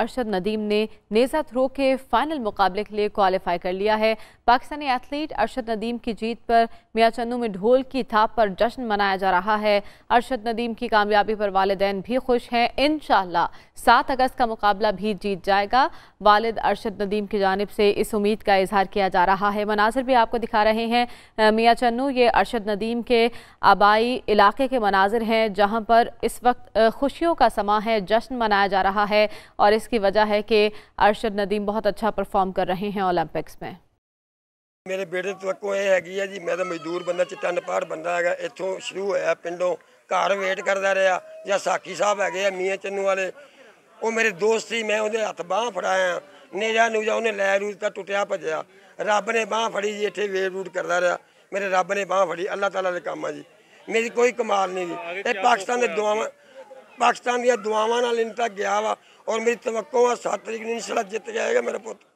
अरशद नदीम ने नेजा थ्रो के फाइनल मुकाबले के लिए क्वालिफाई कर लिया है पाकिस्तानी एथलीट अरशद नदीम की जीत पर मियाँ चन्नू में ढोल की थाप पर जश्न मनाया जा रहा है अरशद नदीम की कामयाबी पर वालदेन भी खुश हैं इन सात अगस्त का मुकाबला भी जीत जाएगा वालद अरशद नदीम की जानब से इस उम्मीद का इजहार किया जा रहा है मनाजिर भी आपको दिखा रहे हैं मियाँ चन्नू ये अरशद नदीम के आबाई इलाके के मनाजिर हैं जहाँ पर इस वक्त खुशियों का समा है जश्न मनाया जा रहा है और और इसकी वजह है कि अरशद नदीम बहुत अच्छा परफॉर्म कर रहे हैं ओलंपिक्स में मेरे बेटे तो हैगी है जी मैं तो मजदूर बंदा चिट्टा नपाड़ बंदा है इतों शुरू होया पिंडों घर वेट करता रहा या साखी साहब है मियाँ चन्नू वाले वो मेरे दोस्त से मैं उन्हें हथ बह फड़ाया नेजा नुजा उन्हें लै रूज का टुटिया भजया रब ने बह फी जी इतने वेट वूट करता रहा मेरे रब ने बह फड़ी अल्लाह तला के काम जी मेरी कोई कमाल नहीं जी पाकिस्तान के दुआव ਪਾਕਿਸਤਾਨ ਦੀਆਂ ਦੁਆਵਾਂ ਨਾਲ ਇਨ ਤੱਕ ਗਿਆ ਵਾ ਔਰ ਮੇਰੀ ਤਵੱਕੋ ਆ 7 ਤਰੀਕ ਨੂੰ ਇਨਸ਼ਾਅੱਲਾ ਜਿੱਤ ਜਾਏਗਾ ਮੇਰਾ ਪੁੱਤ